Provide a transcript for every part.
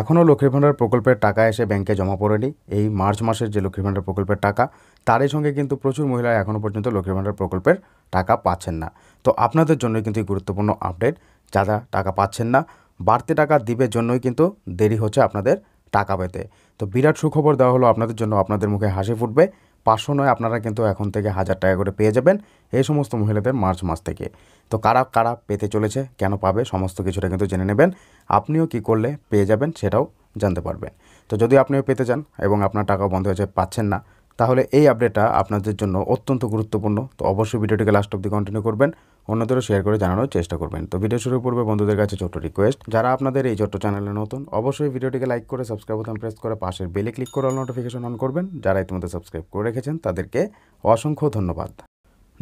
এখনও লক্ষ্মীর ভাণ্ডার প্রকল্পের টাকা এসে ব্যাংকে জমা পড়েনি এই মার্চ মাসের যে লক্ষ্মীর ভাণ্ডার প্রকল্পের টাকা তারই সঙ্গে কিন্তু প্রচুর মহিলা এখনও পর্যন্ত লক্ষ্মীর ভাণ্ডার প্রকল্পের টাকা পাচ্ছেন না তো আপনাদের জন্য কিন্তু এই গুরুত্বপূর্ণ আপডেট যারা টাকা পাচ্ছেন না বাড়তি টাকা দিবে জন্যই কিন্তু দেরি হচ্ছে আপনাদের টাকা পেতে তো বিরাট সুখবর দেওয়া হলো আপনাদের জন্য আপনাদের মুখে হাসি ফুটবে পাঁচশো নয় আপনারা কিন্তু এখন থেকে হাজার টাকা করে পেয়ে যাবেন এই সমস্ত মহিলাদের মার্চ মাস থেকে তো কারা কারা পেতে চলেছে কেন পাবে সমস্ত কিছুটা কিন্তু জেনে নেবেন আপনিও কি করলে পেয়ে যাবেন সেটাও জানতে পারবেন তো যদি আপনিও পেতে চান এবং আপনার টাকা বন্ধ হয়েছে পাচ্ছেন না তাহলে এই আপডেটটা আপনাদের জন্য অত্যন্ত গুরুত্বপূর্ণ তো অবশ্যই ভিডিওটিকে লাস্ট অব্দি কন্টিনিউ করবেন অন্যদেরও শেয়ার করে জানানোর চেষ্টা করবেন তো ভিডিও শুরু করবে বন্ধুদের কাছে ছোট্ট রিকোয়েস্ট যারা আপনাদের এই ছোট্ট চ্যানেলে নতুন অবশ্যই ভিডিওটিকে লাইক করে সাবস্ক্রাইব বোতাম প্রেস করে পাশের বেলে ক্লিক করে অল নোটিফিকেশন অন করবেন যারা ইতিমধ্যে সাবস্ক্রাইব করে রেখেছেন তাদেরকে অসংখ্য ধন্যবাদ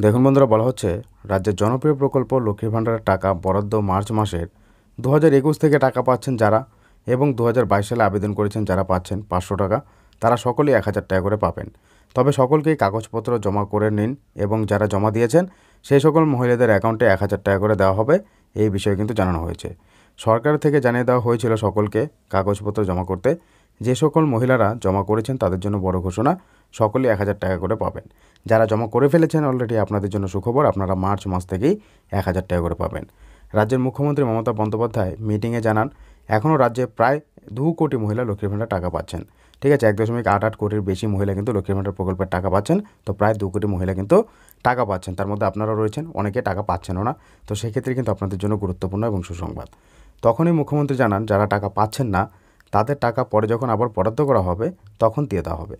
দেখুন বন্ধুরা বলা হচ্ছে রাজ্যের জনপ্রিয় প্রকল্প লক্ষ্মীর ভাণ্ডারের টাকা বরাদ্দ মার্চ মাসের দু হাজার থেকে টাকা পাচ্ছেন যারা এবং দু সালে আবেদন করেছেন যারা পাচ্ছেন পাঁচশো টাকা তারা সকলেই এক হাজার টাকা করে পাবেন তবে সকলকেই কাগজপত্র জমা করে নিন এবং যারা জমা দিয়েছেন সেই সকল মহিলাদের অ্যাকাউন্টে এক হাজার টাকা করে দেওয়া হবে এই বিষয়ে কিন্তু জানানো হয়েছে সরকার থেকে জানিয়ে দেওয়া হয়েছিল সকলকে কাগজপত্র জমা করতে যে সকল মহিলারা জমা করেছেন তাদের জন্য বড় ঘোষণা সকলেই এক হাজার টাকা করে পাবেন যারা জমা করে ফেলেছেন অলরেডি আপনাদের জন্য সুখবর আপনারা মার্চ মাস থেকেই এক হাজার টাকা করে পাবেন রাজ্যের মুখ্যমন্ত্রী মমতা বন্দ্যোপাধ্যায় মিটিংয়ে জানান এখনও রাজ্যে প্রায় দু কোটি মহিলা লক্ষ্মীর ভাণ্ডার টাকা পাচ্ছেন ঠিক আছে এক দশমিক আট আট কোটির বেশি মহিলা কিন্তু লক্ষ্মীর ভাণ্ডার প্রকল্পের টাকা পাচ্ছেন তো প্রায় দু কোটি মহিলা কিন্তু টাকা পাচ্ছেন তার মধ্যে আপনারা রয়েছেন অনেকে টাকা পাচ্ছেনও না তো সেক্ষেত্রে কিন্তু আপনাদের জন্য গুরুত্বপূর্ণ এবং সুসংবাদ তখনই মুখ্যমন্ত্রী জানান যারা টাকা পাচ্ছেন না তাদের টাকা পরে যখন আবার বরাদ্দ করা হবে তখন দিয়ে দেওয়া হবে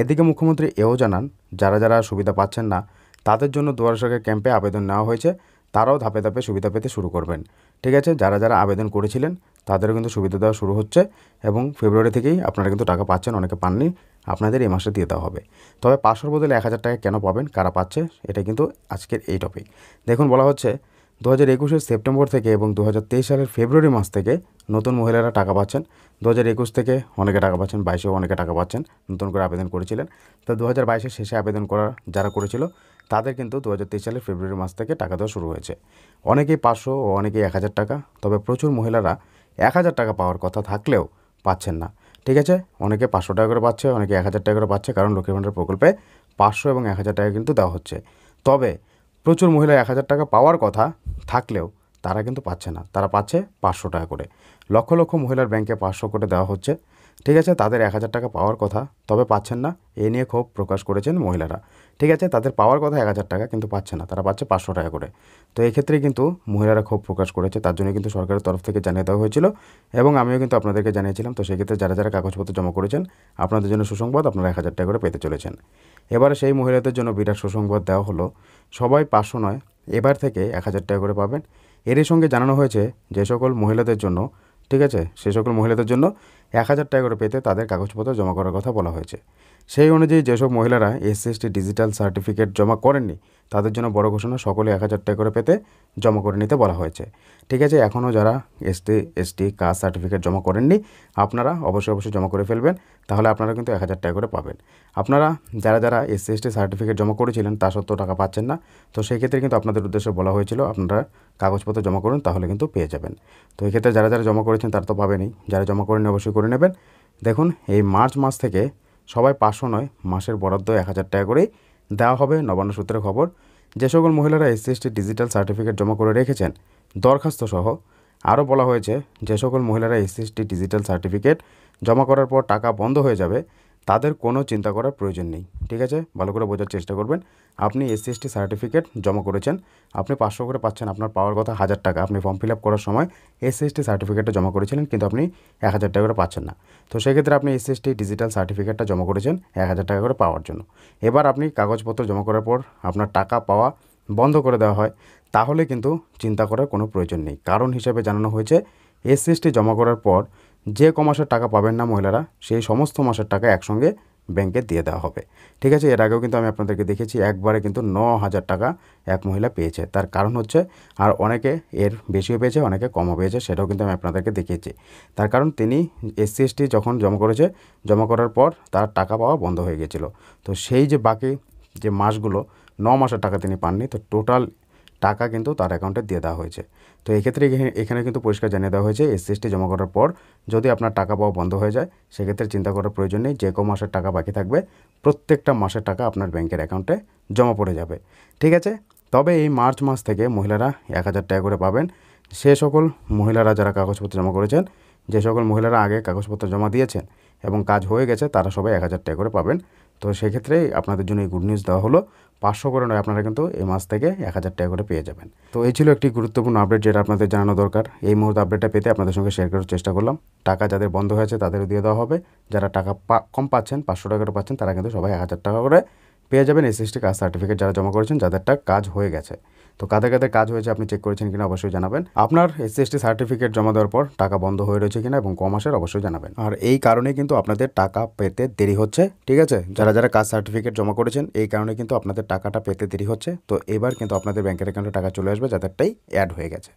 এদিকে মুখ্যমন্ত্রী এও জানান যারা যারা সুবিধা পাচ্ছেন না তাদের জন্য দুয়ার ক্যাম্পে আবেদন নেওয়া হয়েছে তারাও ধাপে ধাপে সুবিধা পেতে শুরু করবেন ঠিক আছে যারা যারা আবেদন করেছিলেন তাদেরও কিন্তু সুবিধা দেওয়া শুরু হচ্ছে এবং ফেব্রুয়ারি থেকেই আপনারা কিন্তু টাকা পাচ্ছেন অনেকে পাননি আপনাদের এই মাসে দিয়ে দেওয়া হবে তবে পাঁচশোর বদলে এক হাজার টাকা কেন পাবেন কারা পাচ্ছে এটা কিন্তু আজকের এই টপিক দেখুন বলা হচ্ছে দু হাজার সেপ্টেম্বর থেকে এবং দু হাজার তেইশ সালের ফেব্রুয়ারি মাস থেকে নতুন মহিলারা টাকা পাচ্ছেন দু হাজার একুশ থেকে অনেকে টাকা পাচ্ছেন বাইশেও অনেকে টাকা পাচ্ছেন নতুন করে আবেদন করেছিলেন তো দু হাজার বাইশের শেষে আবেদন করা যারা করেছিল তাদের কিন্তু দু হাজার তেইশ সালের ফেব্রুয়ারি মাস থেকে টাকা দেওয়া শুরু হয়েছে অনেকেই পাঁচশো ও অনেকেই এক হাজার টাকা তবে প্রচুর মহিলারা এক হাজার টাকা পাওয়ার কথা থাকলেও পাচ্ছেন না ঠিক আছে অনেকে পাঁচশো টাকা করে পাচ্ছে অনেকে এক হাজার টাকা করে পাচ্ছে কারণ লক্ষ্মীর ভাণ্ডার প্রকল্পে পাঁচশো এবং এক হাজার টাকা কিন্তু দেওয়া হচ্ছে তবে প্রচুর মহিলা এক হাজার টাকা পাওয়ার কথা থাকলেও তারা কিন্তু পাচ্ছে না তারা পাচ্ছে পাঁচশো টাকা করে লক্ষ লক্ষ মহিলার ব্যাংকে পাঁচশো করে দেওয়া হচ্ছে ঠিক আছে তাদের এক হাজার টাকা পাওয়ার কথা তবে পাচ্ছেন না এ নিয়ে ক্ষোভ প্রকাশ করেছেন মহিলারা ঠিক আছে তাদের পাওয়ার কথা এক হাজার টাকা কিন্তু পাচ্ছে না তারা পাচ্ছে পাঁচশো টাকা করে তো এক্ষেত্রে কিন্তু মহিলারা ক্ষোভ প্রকাশ করেছে তার জন্য কিন্তু সরকারের তরফ থেকে জানিয়ে দেওয়া হয়েছিল এবং আমিও কিন্তু আপনাদেরকে জানিয়েছিলাম তো সেক্ষেত্রে যারা যারা কাগজপত্র জমা করেছেন আপনাদের জন্য সুসংবাদ আপনারা এক হাজার টাকা করে পেতে চলেছেন এবার সেই মহিলাদের জন্য বিরাট সুসংবাদ দেওয়া হলো সবাই পাঁচশো নয় এবার থেকে এক হাজার টাকা করে পাবেন এরই সঙ্গে জানানো হয়েছে যে সকল মহিলাদের জন্য ঠিক আছে সে সকল মহিলাদের জন্য এক হাজার টাকা করে পেতে তাদের কাগজপত্র জমা করার কথা বলা হয়েছে সেই অনুযায়ী যেসব মহিলারা এসএসটি ডিজিটাল সার্টিফিকেট জমা করেননি তাদের জন্য বড় ঘোষণা সকলে এক হাজার টাকা করে পেতে জমা করে নিতে বলা হয়েছে ঠিক আছে এখনও যারা এসটি এসটি কাস্ট সার্টিফিকেট জমা করেননি আপনারা অবশ্যই অবশ্যই জমা করে ফেলবেন তাহলে আপনারা কিন্তু এক হাজার টাকা করে পাবেন আপনারা যারা যারা এসসি এসটি সার্টিফিকেট জমা করেছিলেন তা সত্ত্বেও টাকা পাচ্ছেন না তো সেই ক্ষেত্রে কিন্তু আপনাদের উদ্দেশ্যে বলা হয়েছিল আপনারা কাগজপত্র জমা করুন তাহলে কিন্তু পেয়ে যাবেন তো এক্ষেত্রে যারা যারা জমা করেছেন তারা তো পাবেনই যারা জমা করেন অবশ্যই করে নেবেন দেখুন এই মার্চ মাস থেকে সবাই পাঁচশো নয় মাসের বরাদ্দ এক হাজার টাকা করেই দেওয়া হবে নবান্ন সূত্রের খবর যে সকল মহিলারা এসসি ডিজিটাল সার্টিফিকেট জমা করে রেখেছেন দরখাস্ত সহ আরও বলা হয়েছে যে সকল মহিলারা এসসি ডিজিটাল সার্টিফিকেট জমা করার পর টাকা বন্ধ হয়ে যাবে তাদের কোনো চিন্তা করার প্রয়োজন নেই ঠিক আছে ভালো করে বোঝার চেষ্টা করবেন আপনি এসসি সার্টিফিকেট জমা করেছেন আপনি পাঁচশো করে পাচ্ছেন আপনার পাওয়ার কথা হাজার টাকা আপনি ফর্ম ফিল আপ করার সময় এসসি সার্টিফিকেটটা জমা করেছিলেন কিন্তু আপনি এক হাজার টাকা করে পাচ্ছেন না তো সেক্ষেত্রে আপনি এসসি ডিজিটাল সার্টিফিকেটটা জমা করেছেন এক হাজার টাকা করে পাওয়ার জন্য এবার আপনি কাগজপত্র জমা করার পর আপনার টাকা পাওয়া বন্ধ করে দেওয়া হয় তাহলে কিন্তু চিন্তা করার কোনো প্রয়োজন নেই কারণ হিসাবে জানানো হয়েছে এসসি জমা করার পর যে ক মাসের টাকা পাবেন না মহিলারা সেই সমস্ত মাসের টাকা একসঙ্গে ব্যাংকে দিয়ে দেওয়া হবে ঠিক আছে এর আগেও কিন্তু আমি আপনাদেরকে দেখেছি একবারে কিন্তু ন হাজার টাকা এক মহিলা পেয়েছে তার কারণ হচ্ছে আর অনেকে এর বেশিও পেয়েছে অনেকে কমও পেয়েছে সেটাও কিন্তু আমি আপনাদেরকে দেখিয়েছি তার কারণ তিনি এসসি এসটি যখন জমা করেছে জমা করার পর তার টাকা পাওয়া বন্ধ হয়ে গেছিলো তো সেই যে বাকি যে মাসগুলো ন মাসের টাকা তিনি পাননি তো টোটাল টাকা কিন্তু তার অ্যাকাউন্টে দিয়ে দেওয়া হয়েছে তো এক্ষেত্রে এখানে কিন্তু পরিষ্কার জানিয়ে দেওয়া হয়েছে এসসিএসটি জমা করার পর যদি আপনার টাকা পাওয়া বন্ধ হয়ে যায় সেক্ষেত্রে চিন্তা করার প্রয়োজন নেই যে কো মাসের টাকা বাকি থাকবে প্রত্যেকটা মাসের টাকা আপনার ব্যাংকের অ্যাকাউন্টে জমা পড়ে যাবে ঠিক আছে তবে এই মার্চ মাস থেকে মহিলারা এক হাজার টাকা করে পাবেন সে সকল মহিলারা যারা কাগজপত্র জমা করেছেন যে সকল মহিলারা আগে কাগজপত্র জমা দিয়েছেন এবং কাজ হয়ে গেছে তারা সবাই এক হাজার টাকা করে পাবেন তো সেক্ষেত্রে আপনাদের জন্য এই গুড নিউজ দেওয়া হলো পাঁচশো করে নয় আপনারা কিন্তু এই মাস থেকে এক হাজার টাকা করে পেয়ে যাবেন তো এই ছিল একটি গুরুত্বপূর্ণ আপডেট যেটা আপনাদের জানানো দরকার এই মুহূর্তে আপডেটটা পেতে আপনাদের সঙ্গে শেয়ার করার চেষ্টা করলাম টাকা যাদের বন্ধ হয়েছে তাদেরও দিয়ে দেওয়া হবে যারা টাকা কম পাচ্ছেন পাঁচশো টাকা করে পাচ্ছেন তারা কিন্তু সবাই এক হাজার টাকা করে পেয়ে যাবেন এসএসটি কাজ সার্টিফিকেট যারা জমা করেছেন যাদেরটা কাজ হয়ে গেছে তো কাদের কাদের কাজ হয়েছে আপনি চেক করেছেন কিনা অবশ্যই জানাবেন আপনার এসএসটি সার্টিফিকেট জমা দেওয়ার পর টাকা বন্ধ হয়ে রয়েছে কিনা এবং কমাসের অবশ্যই জানাবেন আর এই কারণে কিন্তু আপনাদের টাকা পেতে দেরি হচ্ছে ঠিক আছে যারা যারা কাজ সার্টিফিকেট জমা করেছেন এই কারণে কিন্তু আপনাদের টাকাটা পেতে দেরি হচ্ছে তো এবার কিন্তু আপনাদের ব্যাংকের অ্যাকাউন্টে টাকা চলে আসবে যাদেরটাই অ্যাড হয়ে গেছে